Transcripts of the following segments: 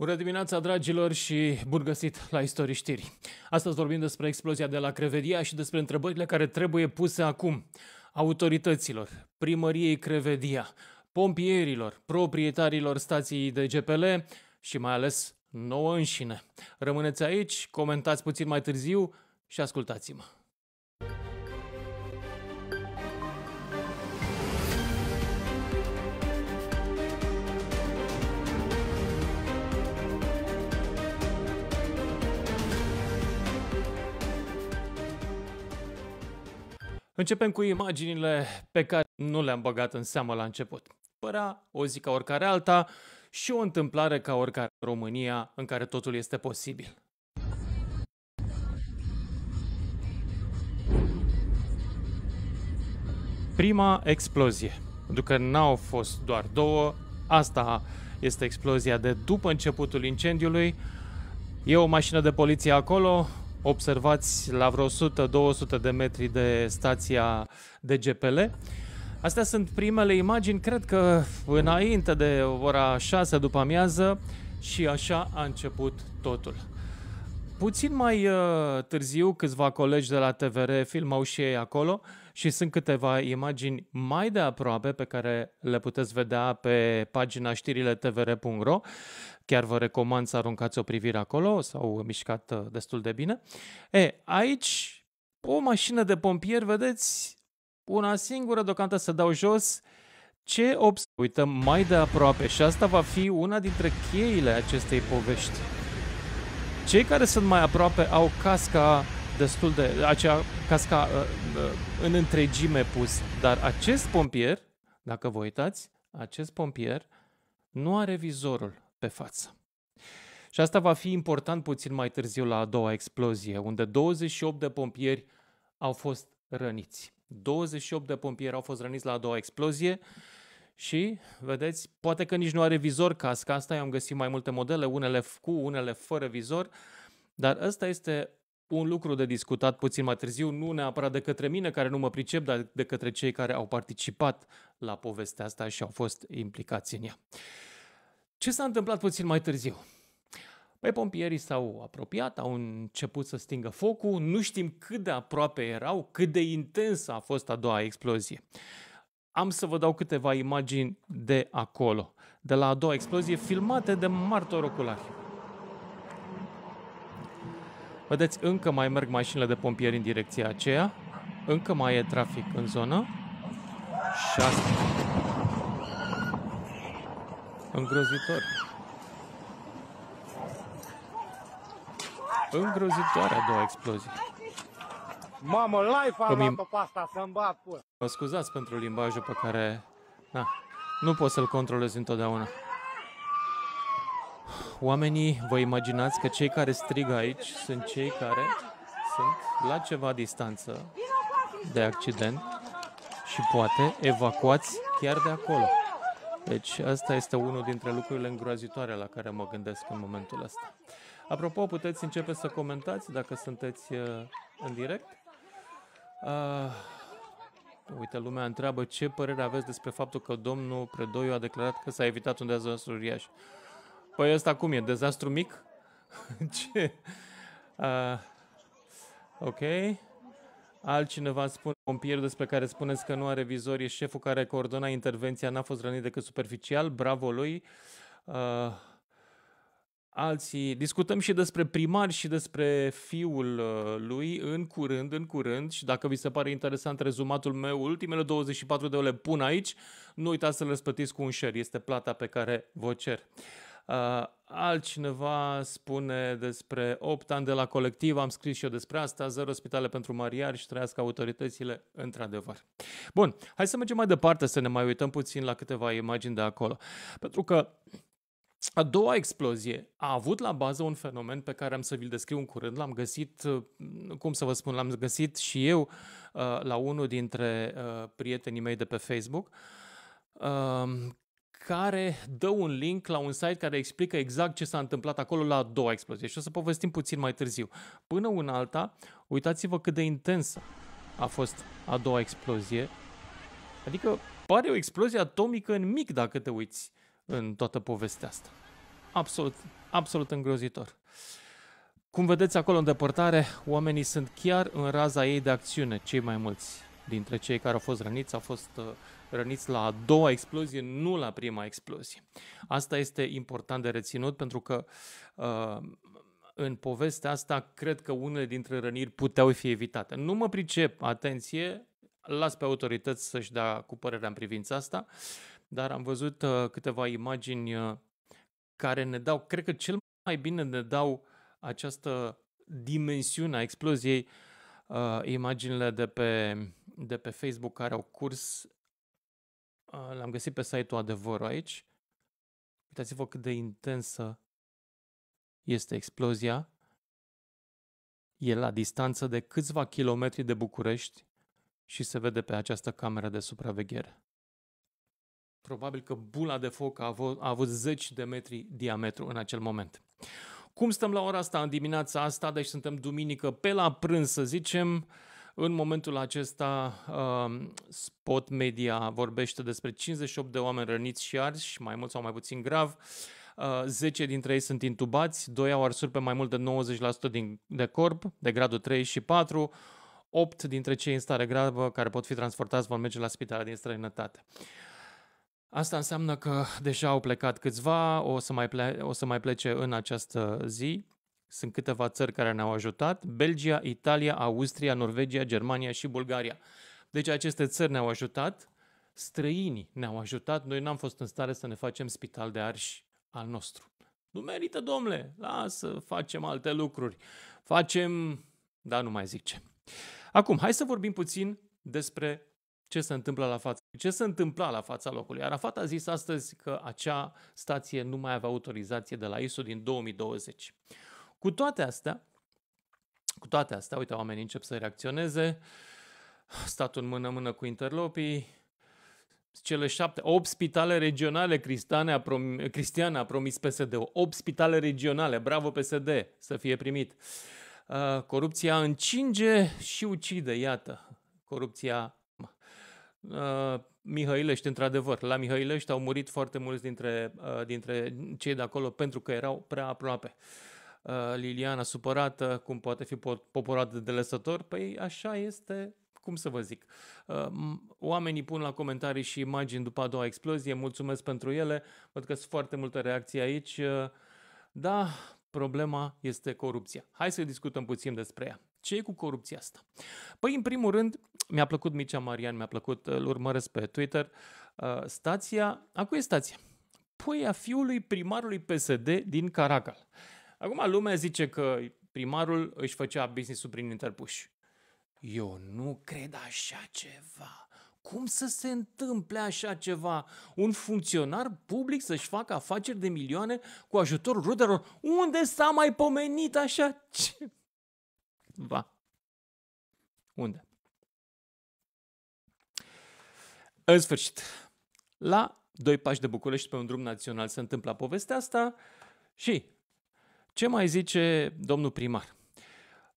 Bună dimineața, dragilor, și bun găsit la Istorii Știri. Astăzi vorbim despre explozia de la Crevedia și despre întrebările care trebuie puse acum autorităților, primăriei Crevedia, pompierilor, proprietarilor stației de GPL și mai ales nouă înșine. Rămâneți aici, comentați puțin mai târziu și ascultați-mă. Începem cu imaginile pe care nu le-am băgat în seamă la început. Părea o zi ca oricare alta și o întâmplare ca oricare România în care totul este posibil. Prima explozie. Pentru că n-au fost doar două, asta este explozia de după începutul incendiului. E o mașină de poliție acolo, observați la vreo 100-200 de metri de stația de GPL. Astea sunt primele imagini, cred că înainte de ora 6 după amiază și așa a început totul. Puțin mai uh, târziu, câțiva colegi de la TVR filmau și ei acolo și sunt câteva imagini mai de aproape pe care le puteți vedea pe pagina știrile tvr.ro chiar vă recomand să aruncați o privire acolo, s-au mișcat uh, destul de bine. E, aici o mașină de pompieri, vedeți, una singură, deocamdată să dau jos, ce obs... Uităm mai de aproape și asta va fi una dintre cheile acestei povești. Cei care sunt mai aproape au casca destul de... acea casca uh, uh, în întregime pus, dar acest pompier, dacă vă uitați, acest pompier nu are vizorul pe față. Și asta va fi important puțin mai târziu la a doua explozie, unde 28 de pompieri au fost răniți. 28 de pompieri au fost răniți la a doua explozie și, vedeți, poate că nici nu are vizor casca asta, i am găsit mai multe modele, unele cu, unele fără vizor, dar ăsta este un lucru de discutat puțin mai târziu, nu neapărat de către mine care nu mă pricep, dar de către cei care au participat la povestea asta și au fost implicați în ea. Ce s-a întâmplat puțin mai târziu? Păi pompierii s-au apropiat, au început să stingă focul, nu știm cât de aproape erau, cât de intensă a fost a doua explozie. Am să vă dau câteva imagini de acolo, de la a doua explozie, filmate de martor oculari. Vedeți, încă mai merg mașinile de pompieri în direcția aceea, încă mai e trafic în zonă și asta. Îngrozitor. Îngrozitoare a doua explozie. Mamă, life am luat-o pe asta, să-mi bat pula. Mă scuzați pentru limbajul pe care... Na, nu pot să-l controlez întotdeauna. Oamenii, vă imaginați că cei care strigă aici sunt cei care sunt la ceva distanță de accident și poate evacuați chiar de acolo. Deci asta este unul dintre lucrurile îngrozitoare la care mă gândesc în momentul ăsta. Apropo, puteți începe să comentați dacă sunteți uh, în direct. Uh, uite, lumea întreabă ce părere aveți despre faptul că domnul Predoiu a declarat că s-a evitat un dezastru uriaș. Păi ăsta cum e? Dezastru mic? ce? Uh, ok. Altcineva spune, pompierul despre care spuneți că nu are vizor, e șeful care coordona intervenția, n-a fost rănit decât superficial, bravo lui. Uh, alții, discutăm și despre primar și despre fiul uh, lui în curând, în curând și dacă vi se pare interesant rezumatul meu, ultimele 24 de ore pun aici, nu uitați să le spătiți cu un share, este plata pe care vă cer. Uh, Uh, altcineva spune despre 8 ani de la colectiv, am scris și eu despre asta, zero spitale pentru mariari și trăiască autoritățile, într-adevăr. Bun, hai să mergem mai departe, să ne mai uităm puțin la câteva imagini de acolo. Pentru că a doua explozie a avut la bază un fenomen pe care am să vi-l descriu în curând. L-am găsit, uh, cum să vă spun, l-am găsit și eu uh, la unul dintre prietenii mei de pe Facebook care dă un link la un site care explică exact ce s-a întâmplat acolo la a doua explozie și o să povestim puțin mai târziu. Până un alta, uitați-vă cât de intensă a fost a doua explozie. Adică pare o explozie atomică în mic dacă te uiți în toată povestea asta. Absolut, absolut îngrozitor. Cum vedeți acolo în depărtare, oamenii sunt chiar în raza ei de acțiune, cei mai mulți dintre cei care au fost răniți au fost uh, răniți la a doua explozie, nu la prima explozie. Asta este important de reținut pentru că uh, în povestea asta cred că unele dintre răniri puteau fi evitate. Nu mă pricep, atenție, las pe autorități să-și dea cu părerea în privința asta, dar am văzut uh, câteva imagini uh, care ne dau, cred că cel mai bine ne dau această dimensiune a exploziei, imaginile de pe, de pe Facebook care au curs Ah, l-am găsit pe site-ul Adevărul aici. Uitați-vă cât de intensă este explozia. E la distanță de câțiva kilometri de București și se vede pe această cameră de supraveghere. Probabil că bula de foc a avut, a avut 10 de metri diametru în acel moment. Cum stăm la ora asta în dimineața asta? Deci suntem duminică pe la prânz, să zicem. Uh, în momentul acesta, um, Spot Media vorbește despre 58 de oameni răniți și arși, mai mult sau mai puțin grav. 10 uh, dintre ei sunt intubați, 2 au arsuri pe mai mult de 90% din, de corp, de gradul 3 și 4. 8 dintre cei în stare gravă care pot fi transportați vor merge la spitale din străinătate. Asta înseamnă că deja au plecat câțiva, o să mai, ple- o să mai plece în această zi. Sunt câteva țări care ne-au ajutat, Belgia, Italia, Austria, Norvegia, Germania și Bulgaria. Deci aceste țări ne-au ajutat, străinii ne-au ajutat, noi n-am fost în stare să ne facem spital de arși al nostru. Nu merită, domnule, lasă, facem alte lucruri, facem, da, nu mai zic ce. Acum, hai să vorbim puțin despre ce se întâmplă la față. ce se întâmpla la fața locului. Arafat a zis astăzi că acea stație nu mai avea autorizație de la ISO din 2020. Cu toate astea, cu toate astea, uite, oamenii încep să reacționeze, statul mână-mână cu interlopii, cele șapte, opt spitale regionale Cristiane a, prom- Cristiane a promis psd opt spitale regionale, bravo PSD să fie primit. Uh, corupția încinge și ucide, iată, corupția uh, Mihăilești, într-adevăr, la Mihăilești au murit foarte mulți dintre, uh, dintre cei de acolo pentru că erau prea aproape. Uh, Uh, Liliana supărată, cum poate fi poporat de lăsător, păi așa este cum să vă zic, uh, oamenii pun la comentarii și imagini după a doua explozie, mulțumesc pentru ele, văd că sunt foarte multe reacții aici, uh, da, problema este corupția. Hai să discutăm puțin despre ea. Ce e cu corupția asta? Păi, în primul rând, mi-a plăcut Micea Marian, mi-a plăcut, îl urmăresc pe Twitter, stația, a e stația? Păi a fiului primarului PSD din Caracal. Acum lumea zice că primarul își făcea business-ul prin interpuși. Eu nu cred așa ceva. Cum să se întâmple așa ceva? Un funcționar public să-și facă afaceri de milioane cu ajutorul rudelor? Unde s-a mai pomenit așa ceva? Unde? În sfârșit, la doi pași de București pe un drum național se întâmplă povestea asta și ce mai zice domnul primar?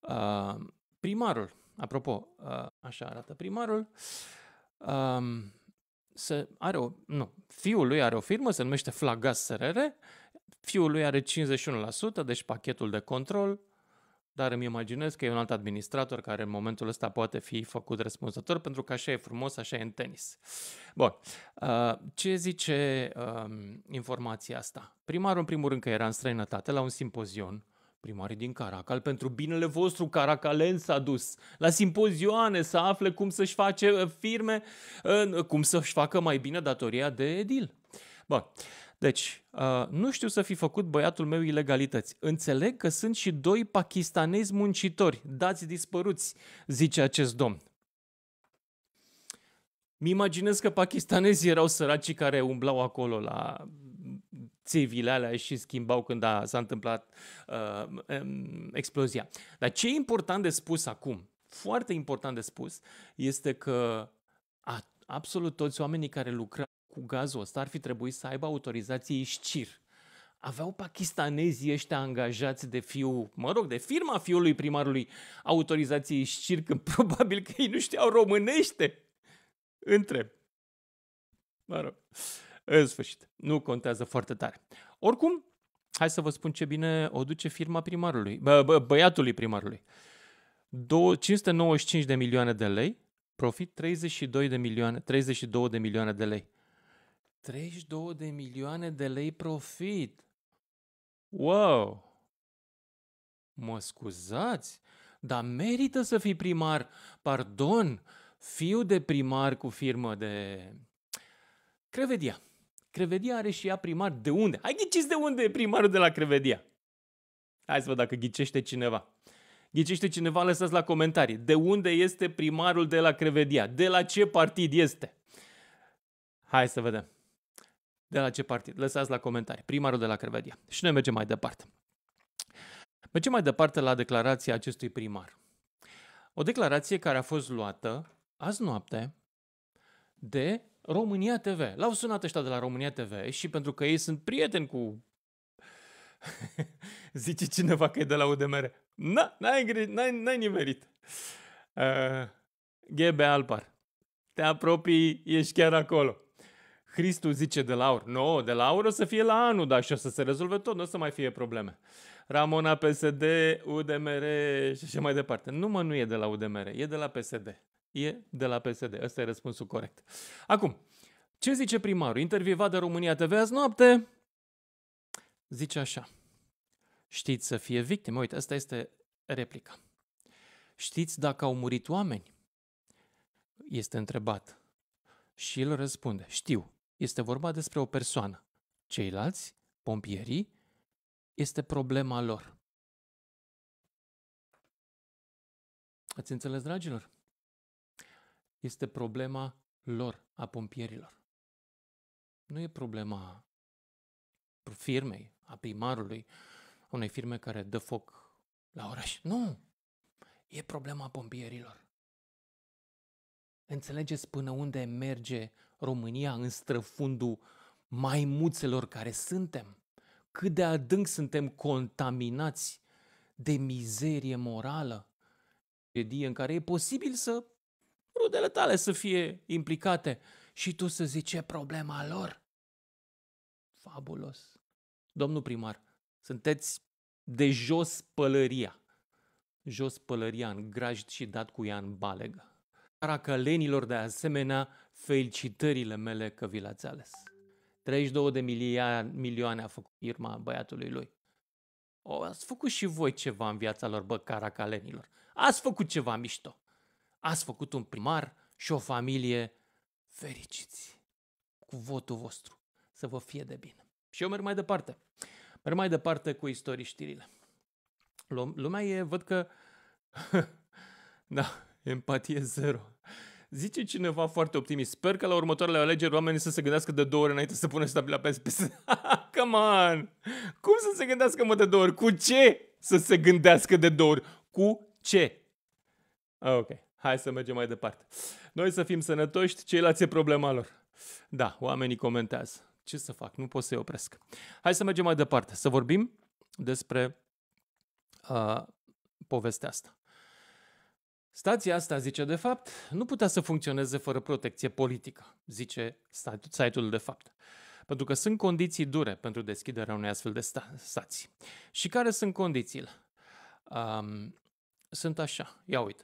Uh, primarul, apropo, uh, așa arată primarul, uh, să are o, nu, fiul lui are o firmă, se numește Flagas SRR, fiul lui are 51%, deci pachetul de control, dar îmi imaginez că e un alt administrator care în momentul ăsta poate fi făcut răspunzător pentru că așa e frumos, așa e în tenis. Bun, uh, ce zice um, informația asta? Primarul în primul rând că era în străinătate la un simpozion, primarii din Caracal, pentru binele vostru caracalen s-a dus la simpozioane să afle cum să-și face uh, firme, cum să-și facă mai bine datoria de edil. Bun. Deci, uh, nu știu să fi făcut băiatul meu ilegalități. Înțeleg că sunt și doi pakistanezi muncitori, dați dispăruți, zice acest domn. Mi imaginez că pakistanezii erau săracii care umblau acolo la țevile alea și schimbau când a, s-a întâmplat uh, um, explozia. Dar ce e important de spus acum, foarte important de spus, este că a, absolut toți oamenii care lucrau cu gazul ăsta ar fi trebuit să aibă autorizație șcir. Aveau pakistanezii ăștia angajați de fiu, mă rog, de firma fiului primarului autorizație șcir, când probabil că ei nu știau românește. Întreb. Mă rog. În sfârșit, nu contează foarte tare. Oricum, hai să vă spun ce bine o duce firma primarului, bă, bă, băiatului primarului. 595 de milioane de lei, profit 32 de milioane, 32 de milioane de lei. 32 de milioane de lei profit. Wow! Mă scuzați, dar merită să fii primar. Pardon, fiu de primar cu firmă de... Crevedia. Crevedia are și ea primar de unde? Hai ghiciți de unde e primarul de la Crevedia. Hai să văd dacă ghicește cineva. Ghicește cineva, lăsați la comentarii. De unde este primarul de la Crevedia? De la ce partid este? Hai să vedem de la ce partid. Lăsați la comentarii. Primarul de la Crevedia. Și noi mergem mai departe. Mergem mai departe la declarația acestui primar. O declarație care a fost luată azi noapte de România TV. L-au sunat ăștia de la România TV și pentru că ei sunt prieteni cu... Zice cineva că e de la UDMR. Na, n-ai, gri... n-ai, n-ai nimerit. Uh, Ghebe Alpar, te apropii, ești chiar acolo. Cristu zice de la aur. Nu, no, de la aur o să fie la anul, dar și o să se rezolve tot, nu o să mai fie probleme. Ramona PSD, UDMR și așa mai departe. Nu mă, nu e de la UDMR, e de la PSD. E de la PSD. Ăsta e răspunsul corect. Acum, ce zice primarul? Intervievat de România TV azi noapte, zice așa. Știți să fie victime? Uite, asta este replica. Știți dacă au murit oameni? Este întrebat. Și el răspunde, știu, este vorba despre o persoană. Ceilalți, pompierii, este problema lor. Ați înțeles, dragilor? Este problema lor, a pompierilor. Nu e problema firmei, a primarului, unei firme care dă foc la oraș. Nu! E problema pompierilor. Înțelegeți până unde merge România în străfundul maimuțelor care suntem? Cât de adânc suntem contaminați de mizerie morală? Edie în care e posibil să rudele tale să fie implicate și tu să zici ce problema lor? Fabulos. Domnul primar, sunteți de jos pălăria. Jos pălăria în grajd și dat cu ea în balegă caracalenilor de asemenea felicitările mele că vi l-ați ales. 32 de milia- milioane a făcut firma băiatului lui. O, ați făcut și voi ceva în viața lor, bă, caracalenilor. Ați făcut ceva mișto. Ați făcut un primar și o familie fericiți. Cu votul vostru. Să vă fie de bine. Și eu merg mai departe. Merg mai departe cu istorii știrile. Lumea e, văd că... da, Empatie zero. Zice cineva foarte optimist. Sper că la următoarele alegeri oamenii să se gândească de două ori înainte să pună stabila pe SPS. Come on! Cum să se gândească mă de două ori? Cu ce să se gândească de două ori? Cu ce? Ah, ok, hai să mergem mai departe. Noi să fim sănătoși, ceilalți e problema lor. Da, oamenii comentează. Ce să fac? Nu pot să-i opresc. Hai să mergem mai departe, să vorbim despre uh, povestea asta. Stația asta, zice de fapt, nu putea să funcționeze fără protecție politică, zice site-ul de fapt. Pentru că sunt condiții dure pentru deschiderea unei astfel de sta- stații. Și care sunt condițiile? Um, sunt așa, ia uite.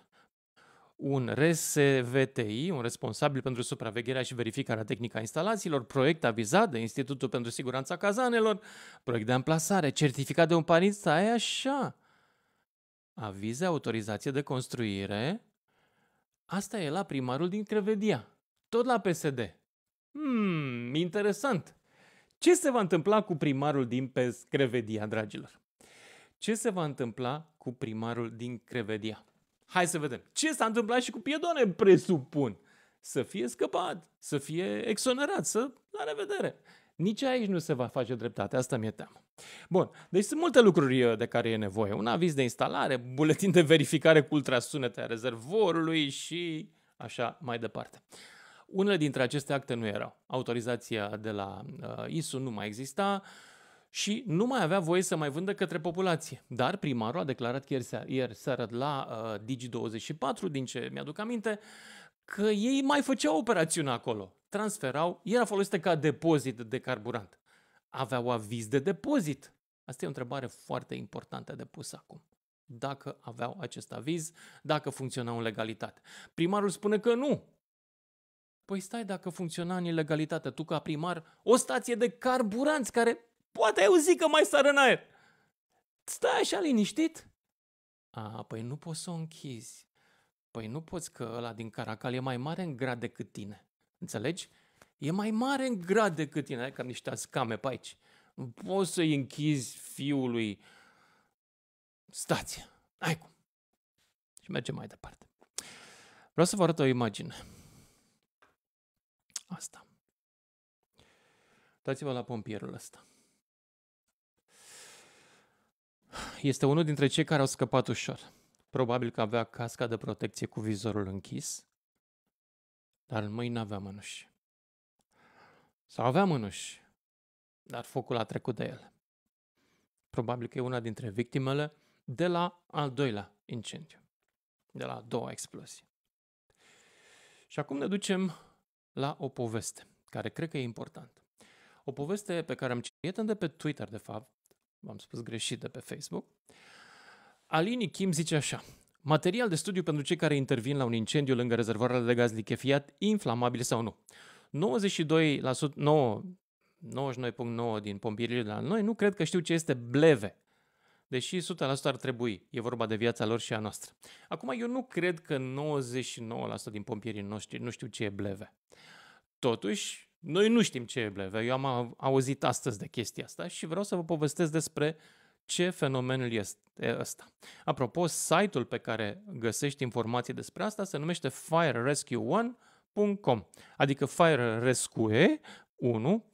Un RSVTI, un responsabil pentru supravegherea și verificarea tehnică a instalațiilor, proiect avizat de Institutul pentru Siguranța Cazanelor, proiect de amplasare, certificat de un părinț, aia așa, avize, autorizație de construire. Asta e la primarul din Crevedia, tot la PSD. Hmm, interesant. Ce se va întâmpla cu primarul din Crevedia, dragilor? Ce se va întâmpla cu primarul din Crevedia? Hai să vedem. Ce s-a întâmplat și cu Piedone, presupun? Să fie scăpat, să fie exonerat, să... La revedere! Nici aici nu se va face dreptate, asta mi-e teamă. Bun, deci sunt multe lucruri uh, de care e nevoie. Un aviz de instalare, buletin de verificare cu ultrasunete a rezervorului și așa mai departe. Unele dintre aceste acte nu erau. Autorizația de la uh, ISU nu mai exista și nu mai avea voie să mai vândă către populație. Dar primarul a declarat ieri seară, ieri la uh, Digi24, din ce mi-aduc aminte, uh, că ei mai făceau operațiune acolo. Transferau, era folosită ca depozit de carburant. Aveau aviz de depozit. Asta e o întrebare foarte importantă de pus acum. Dacă aveau acest aviz, dacă funcționau în legalitate. Primarul spune că nu. Păi stai dacă funcționa în ilegalitate, tu ca primar, o stație de carburanți care poate ai auzi că mai sară în aer. Stai așa liniștit? A, păi nu poți să o închizi. Păi nu poți că ăla din Caracal e mai mare în grad decât tine. Înțelegi? E mai mare în grad decât tine, ai cam niște ascame, pe aici. Nu poți să-i închizi fiului stația. Hai cum. Și mergem mai departe. Vreau să vă arăt o imagine. Asta. Uitați-vă la pompierul ăsta. Este unul dintre cei care au scăpat ușor. Probabil că avea casca de protecție cu vizorul închis, dar în mâini n-avea mânuși. Sau avea mânuși, dar focul a trecut de el. Probabil că e una dintre victimele de la al doilea incendiu, de la a doua explozie. Și acum ne ducem la o poveste, care cred că e importantă. O poveste pe care am citit de pe Twitter, de fapt, v-am spus greșit de pe Facebook, Alini Kim zice așa. Material de studiu pentru cei care intervin la un incendiu lângă rezervoarele de gaz lichefiat, inflamabil sau nu. 92%, 99.9 din pompierii la noi nu cred că știu ce este bleve, deși 100% ar trebui. E vorba de viața lor și a noastră. Acum, eu nu cred că 99% din pompierii noștri nu știu ce e bleve. Totuși, noi nu știm ce e bleve. Eu am auzit astăzi de chestia asta și vreau să vă povestesc despre uh, ce fenomen este ăsta. Apropo, site-ul pe care găsești informații despre asta se numește firerescue1.com, adică firerescue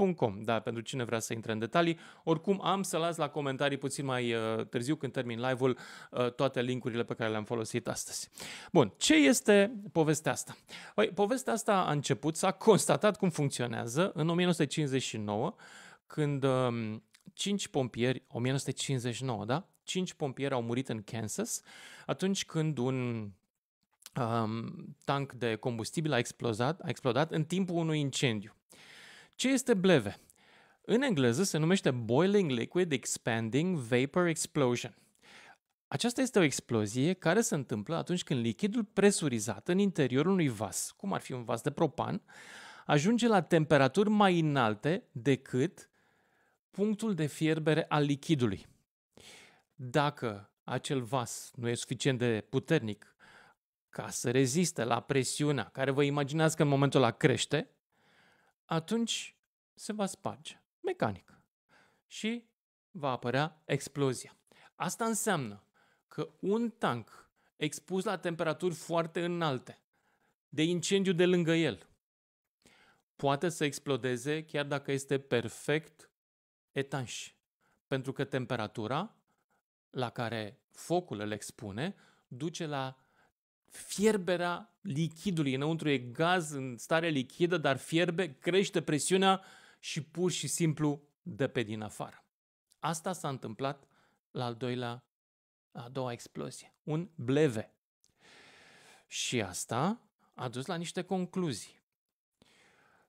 1.com. Da, pentru cine vrea să intre în detalii. Oricum, am să las la comentarii puțin mai uh, târziu, când termin live-ul, uh, toate linkurile pe care le-am folosit astăzi. Bun, ce este povestea asta? Păi, povestea asta a început, s-a constatat cum funcționează în 1959, când uh, 5 pompieri, 1959, da? 5 pompieri au murit în Kansas atunci când un um, tank de combustibil a explodat, a explodat în timpul unui incendiu. Ce este bleve? În engleză se numește Boiling Liquid Expanding Vapor Explosion. Aceasta este o explozie care se întâmplă atunci când lichidul presurizat în interiorul unui vas, cum ar fi un vas de propan, ajunge la temperaturi mai înalte decât punctul de fierbere al lichidului. Dacă acel vas nu e suficient de puternic ca să reziste la presiunea care vă imaginați că în momentul ăla crește, atunci se va sparge, mecanic, și va apărea explozia. Asta înseamnă că un tank expus la temperaturi foarte înalte, de incendiu de lângă el, poate să explodeze chiar dacă este perfect etanși, pentru că temperatura la care focul îl expune duce la fierberea lichidului. Înăuntru e gaz în stare lichidă, dar fierbe, crește presiunea și pur și simplu dă pe din afară. Asta s-a întâmplat la al doilea, a doua explozie, un bleve. Și asta a dus la niște concluzii.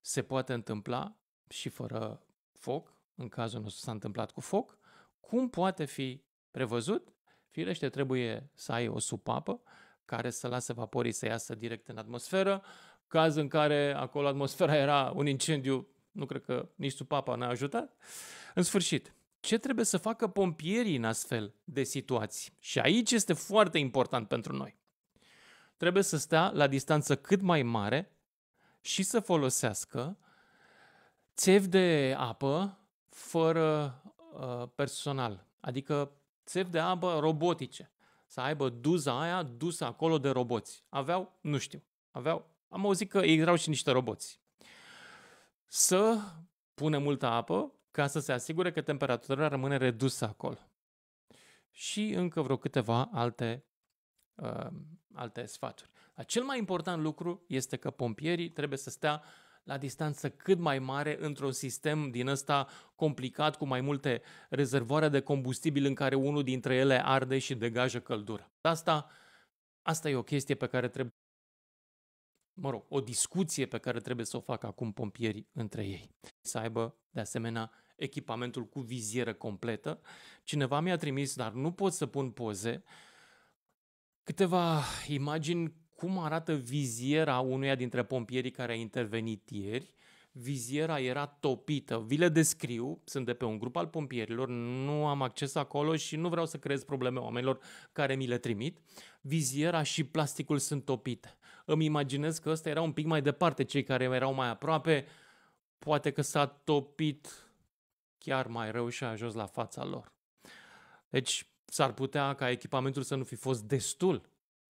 Se poate întâmpla și fără foc, în cazul nostru s-a întâmplat cu foc, cum poate fi prevăzut? Firește, trebuie să ai o supapă care să lasă vaporii să iasă direct în atmosferă. Caz în care acolo atmosfera era un incendiu, nu cred că nici supapa n-a ajutat. În sfârșit, ce trebuie să facă pompierii în astfel de situații? Și aici este foarte important pentru noi. Trebuie să stea la distanță cât mai mare și să folosească țevi de apă fără uh, personal, adică țevi de apă robotice, să aibă duza aia dusă acolo de roboți. Aveau, nu știu, aveau, am auzit că erau și niște roboți. Să pune multă apă ca să se asigure că temperatura rămâne redusă acolo. Și încă vreo câteva alte, uh, alte sfaturi. Dar cel mai important lucru este că pompierii trebuie să stea uh, la distanță cât mai mare într-un sistem din ăsta complicat cu mai multe rezervoare de combustibil în care unul dintre ele arde și degajă căldură. Asta, asta e o chestie pe care trebuie mă rog, o discuție pe care trebuie să o facă acum pompierii între ei. Să aibă, de asemenea, echipamentul cu vizieră completă. Cineva mi-a trimis, dar nu pot să pun poze, câteva imagini cum arată viziera unuia dintre pompierii care a intervenit ieri. Viziera era topită. Vi le descriu, sunt de pe un grup al pompierilor, nu am acces acolo și nu vreau să creez probleme oamenilor care mi le trimit. Viziera și plasticul sunt topite. Îmi imaginez că ăsta era un pic mai departe, cei care erau mai aproape, poate că s-a topit chiar mai rău și a ajuns la fața lor. Deci s-ar putea ca echipamentul să nu fi fost destul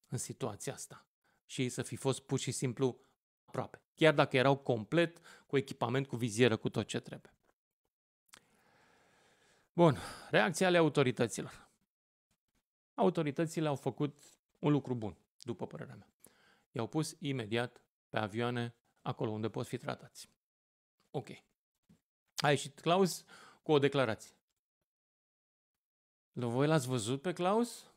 în situația asta și ei să fi fost pur și simplu aproape, chiar dacă erau complet cu echipament, cu vizieră, cu tot ce trebuie. Bun, reacția ale autorităților. Autoritățile au făcut un lucru bun, după părerea mea. I-au pus imediat pe avioane acolo unde pot fi tratați. Ok. A ieșit Claus cu o declarație. Voi l-ați văzut pe Claus?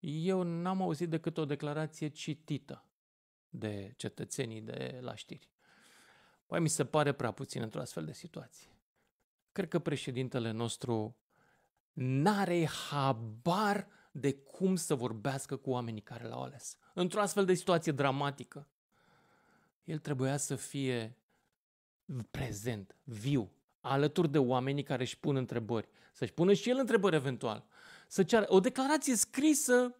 Eu n-am auzit decât o declarație citită de cetățenii de la știri. Păi mi se pare prea puțin într-o astfel de situație. Cred că președintele nostru n-are habar de cum să vorbească cu oamenii care l-au ales. Într-o astfel de situație dramatică, el trebuia să fie prezent, viu, alături de oamenii care își pun întrebări. Să-și pună și el întrebări eventual să ceară. O declarație scrisă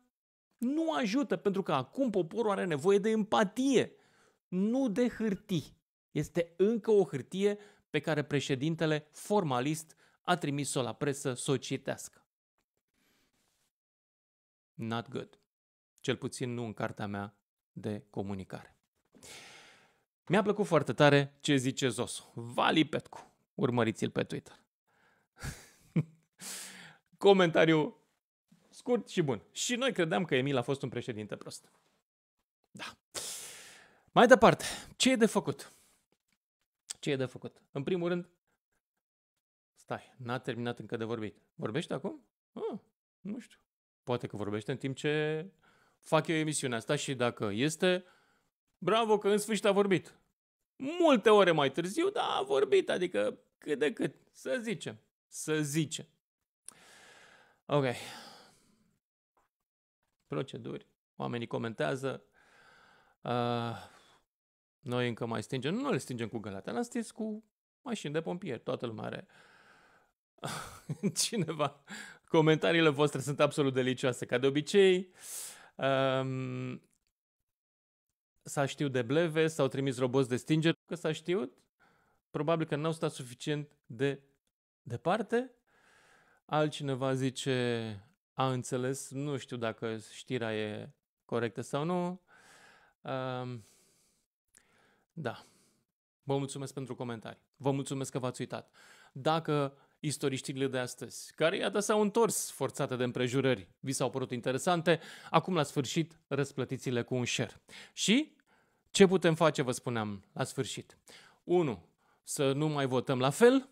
nu ajută, pentru că acum poporul are nevoie de empatie, nu de hârtii. Este încă o hârtie pe care președintele formalist a trimis-o la presă să o citească. Not good. Cel puțin nu în cartea mea de comunicare. Mi-a plăcut foarte tare ce zice Zosu. Vali Petcu. Urmăriți-l pe Twitter. Comentariu scurt și bun. Și noi credeam că Emil a fost un președinte prost. Da. Mai departe, ce e de făcut? Ce e de făcut? În primul rând, stai, n-a terminat încă de vorbit. Vorbește acum? Ah, nu știu. Poate că vorbește în timp ce fac eu emisiunea asta și dacă este, bravo că în sfârșit a vorbit. Multe ore mai târziu, dar a vorbit, adică cât de cât, să zicem, să zicem. Ok. Proceduri. Oamenii comentează. Uh, noi încă mai stingem. Nu le stingem cu gălata, le stins cu mașini de pompieri. Toată lumea are. Cineva. Comentariile voastre sunt absolut delicioase, ca de obicei. Um, s-a știut de bleve, s-au trimis roboți de stingere, că s-a știut. Probabil că n-au stat suficient de departe Altcineva zice a înțeles, nu știu dacă știrea e corectă sau nu. Um, da. Vă mulțumesc pentru comentarii. Vă mulțumesc că v-ați uitat. Dacă istoriștile de astăzi, care iată s-au întors forțate de împrejurări, vi s-au părut interesante, acum la sfârșit răsplătiți-le cu un share. Și ce putem face, vă spuneam, la sfârșit? 1. Să nu mai votăm la fel,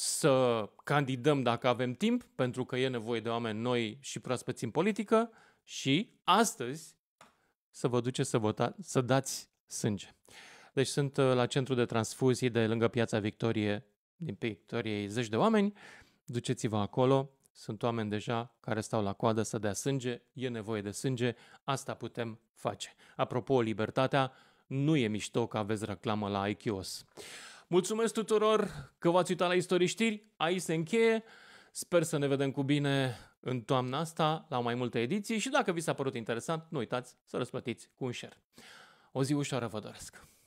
să candidăm dacă avem timp, pentru că e nevoie de oameni noi și proaspeți în politică și astăzi să vă duceți să votați, să dați sânge. Deci sunt uh, la centru de transfuzii de lângă Piața Victorie, din Victoriei, zeci de oameni. Duceți-vă acolo, sunt oameni deja care stau la coadă să dea sânge, e nevoie de sânge, asta putem face. Apropo, libertatea nu e mișto că aveți reclamă la IQOS. Mulțumesc tuturor că v-ați uitat la Istorie Știri, aici se încheie. Sper să ne vedem cu bine în toamna asta la mai multe ediții și dacă vi s-a părut interesant, nu uitați să răsplătiți cu un share. O zi ușoară vă doresc!